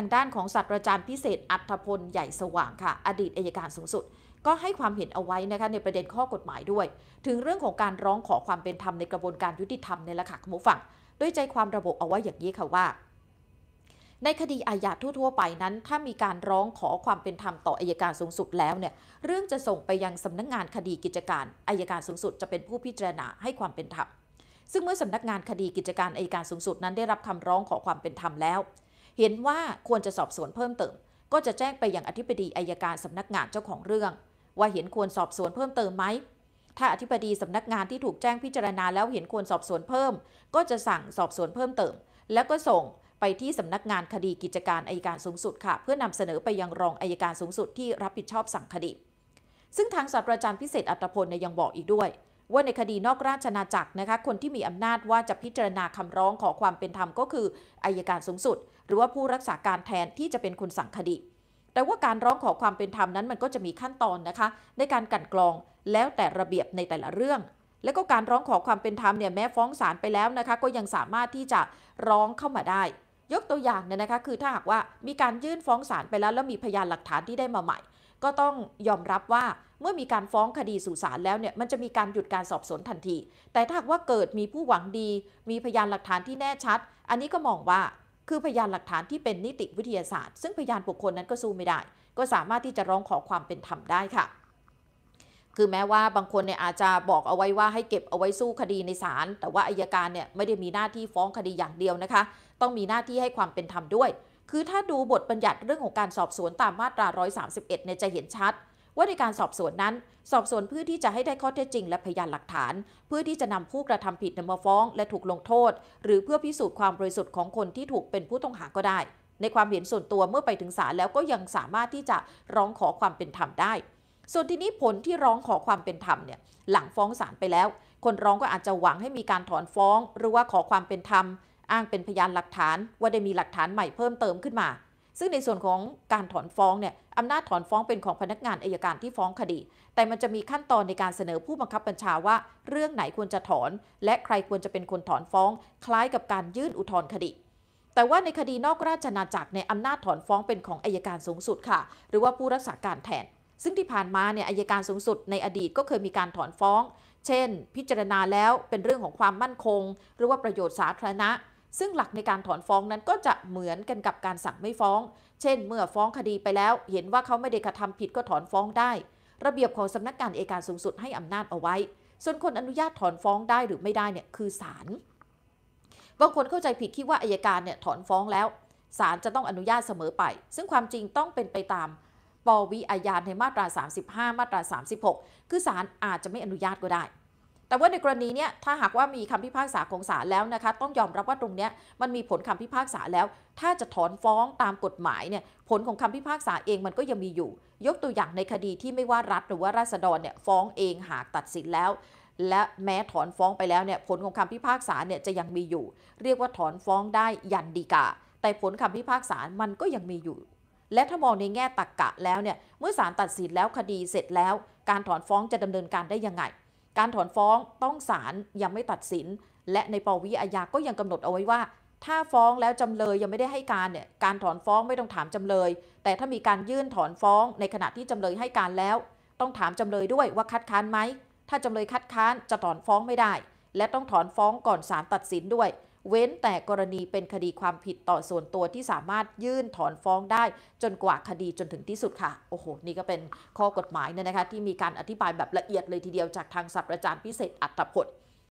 ทางด้านของศาสตราจารย์พิเศษอัธพลใหญ่สว่างค่ะ อดีตอายการสูงสุด ก็ให้ความเห็นเอาไว้นะคะในประเด็นข้อกฎหมายด้วย ถึงเรื่องของการร้องขอความเป็นธรรมในกระบวนการยุติธรรมในละค่ขมุูฟังด้วยใจความระบบเอาไว้อย่างนี้ค่ะว่า ในคดีอาญาทั่วๆไปนั้น ถ้ามีการร้องขอความเป็นธรรมต่ออายการสูงสุดแล้วเนี่ยเรื่องจะส่งไปยังสำนักงงานคดีกิจการอายการสูงสุด จะเป็นผู้พิจารณาให้ความเป็นธรรมซึ่งเมื่อสำนักงานคดีกิจการอายการสูงสุด นั้นได้รับคำร้องขอความเป็นธรรมแล้วเห็นว่าควรจะสอบสวนเพิ่มเติม ก็จะแจ้งไปยังอธิบดีอายการสำนักงานเจ้าของเรื่อง ว่าเห็นควรสอบสวนเพิ่มเติมไหม ถ้าอธิบดีสำนักงานที่ถูกแจ้งพิจารณาแล้วเห็นควรสอบสวนเพิ่ม ก็จะสั่งสอบสวนเพิ่มเติม แล้วก็ส่งไปที่สำนักงานคดีกิจการอายการสูงสุดค่ะ เพื่อนำเสนอไปยังรองอายการสูงสุดที่รับผิดชอบสั่งคดี ซึ่งทางศาสตราจารย์พิเศษอัตพลยังบอกอีกด้วย ว่าในคดีนอกราชนาจักรนะคะ คนที่มีอำนาจว่าจะพิจารณาคำร้องขอความเป็นธรรมก็คืออายการสูงสุดหรือว่าผู้รักษาการแทนที่จะเป็นคนสั่งคดี แต่ว่าการร้องขอความเป็นธรรมนั้นมันก็จะมีขั้นตอนนะคะ ในการกันกรองแล้วแต่ระเบียบในแต่ละเรื่อง และก็การร้องขอความเป็นธรรมเนี่ยแม้ฟ้องศาลไปแล้วนะคะ ก็ยังสามารถที่จะร้องเข้ามาได้ ยกตัวอย่างเนี่ยนะคะคือถ้าหากว่ามีการยื่นฟ้องศาลไปแล้วแล้วมีพยานหลักฐานที่ได้มาใหม่ ก็ต้องยอมรับว่าเมื่อมีการฟ้องคดีสู่ศาลแล้วเนี่ยมันจะมีการหยุดการสอบสวนทันที แต่ถ้าหากว่าเกิดมีผู้หวังดี มีพยานหลักฐานที่แน่ชัด อันนี้ก็มองว่าคือพยานหลักฐานที่เป็นนิติวิทยาศาสตร์ ซึ่งพยานบุคคลนั้นก็สู้ไม่ได้ ก็สามารถที่จะร้องขอความเป็นธรรมได้ค่ะ คือแม้ว่าบางคนเนี่ยอาจจะบอกเอาไว้ว่าให้เก็บเอาไว้สู้คดีในศาลแต่ว่าอายการเนี่ยไม่ได้มีหน้าที่ฟ้องคดีอย่างเดียวนะคะต้องมีหน้าที่ให้ความเป็นธรรมด้วย คือถ้าดูบทบัญญัติเรื่องของการสอบสวนตามมาตรา 131เนี่ยจะเห็นชัดว่าในการสอบสวนนั้น สอบสวนเพื่อที่จะให้ได้ข้อเท็จจริง และพยานหลักฐาน เพื่อที่จะนำผู้กระทำผิดนามาฟ้อง และถูกลงโทษ หรือเพื่อพิสูจน์ความบริสุทธิ์ของคนที่ถูกเป็นผู้ต้องหาก็ได้ ในความเห็นส่วนตัวเมื่อไปถึงศาลแล้วก็ยังสามารถที่จะร้องขอความเป็นธรรมได้ ส่วนที่นี้ผลที่ร้องขอความเป็นธรรมเนี่ยหลังฟ้องศาลไปแล้ว คนร้องก็อาจจะหวังให้มีการถอนฟ้อง หรือว่าขอความเป็นธรรม อ้างเป็นพยานหลักฐาน ว่าได้มีหลักฐานใหม่เพิ่มเติมขึ้นมาซึ่งในส่วนของการถอนฟ้องเนี่ยอำนาจถอนฟ้องเป็นของพนักงานอายการที่ฟ้องคดี แต่มันจะมีขั้นตอนในการเสนอผู้บังคับบัญชาว่าเรื่องไหนควรจะถอน และใครควรจะเป็นคนถอนฟ้อง คล้ายกับการยื่นอุทธรณ์คดี แต่ว่าในคดีนอกราชนาจักรเนี่ยอำนาจถอนฟ้องเป็นของอายการสูงสุดค่ะ หรือว่าผู้รักษาการแทน ซึ่งที่ผ่านมาเนี่ยอายการสูงสุดในอดีตก็เคยมีการถอนฟ้อง เช่น พิจารณาแล้วเป็นเรื่องของความมั่นคง หรือว่าประโยชน์สาธารณะซึ่งหลักในการถอนฟ้องนั้นก็จะเหมือนกันกับการสั่งไม่ฟ้อง เช่น เมื่อฟ้องคดีไปแล้ว เห็นว่าเขาไม่ได้กระทำผิดก็ถอนฟ้องได้ ระเบียบของสำนักงานเอการสูงสุดให้อำนาจเอาไว้ ส่วนคนอนุญาตถอนฟ้องได้หรือไม่ได้เนี่ยคือศาลบางคนเข้าใจผิดคิดว่าอายการเนี่ยถอนฟ้องแล้วศาลจะต้องอนุญาตเสมอไป ซึ่งความจริงต้องเป็นไปตามปวิอาญาในมาตรา 35 มาตรา36 คือศาลอาจจะไม่อนุญาตก็ได้แต่ว่าในกรณีเนี้ยถ้าหากว่ามีคำพิพากษาของศาลแล้วนะคะต้องยอมรับว่าตรงเนี้ยมันมีผลคำพิพากษาแล้ว ถ้าจะถอนฟ้องตามกฎหมายเนี่ยผลของคำพิพากษาเองมันก็ยังมีอยู่ ยกตัวอย่างในคดีที่ไม่ว่ารัฐหรือว่าราษฎรเนี่ยฟ้องเองหากตัดสินแล้ว และแม้ถอนฟ้องไปแล้วเนี่ยผลของคำพิพากษาเนี่ยจะยังมีอยู่ เรียกว่าถอนฟ้องได้ยันดีกาแต่ผลคำพิพากษามันก็ยังมีอยู่ และถ้ามองในแง่ตรกกะแล้วเนี่ย เมื่อศาลตัดสินแล้วคดีเสร็จแล้ว การถอนฟ้องจะดำเนินการได้ยังไงการถอนฟ้องต้องศาลยังไม่ตัดสิน และในปวิอาญาก็ยังกำหนดเอาไว้ว่า ถ้าฟ้องแล้วจำเลยยังไม่ได้ให้การเนี่ยการถอนฟ้องไม่ต้องถามจำเลย แต่ถ้ามีการยื่นถอนฟ้องในขณะที่จำเลยให้การแล้ว ต้องถามจำเลยด้วยว่าคัดค้านไหมถ้าจำเลยคัดค้านจะถอนฟ้องไม่ได้ และต้องถอนฟ้องก่อนศาลตัดสินด้วยเว้นแต่กรณีเป็นคดีความผิดต่อส่วนตัวที่สามารถยื่นถอนฟ้องได้ จนกว่าคดีจนถึงที่สุดค่ะ โอ้โห นี่ก็เป็นข้อกฎหมายเนี่ยนะคะ ที่มีการอธิบายแบบละเอียดเลยทีเดียวจากทางศาสตราจารย์พิเศษอัตพล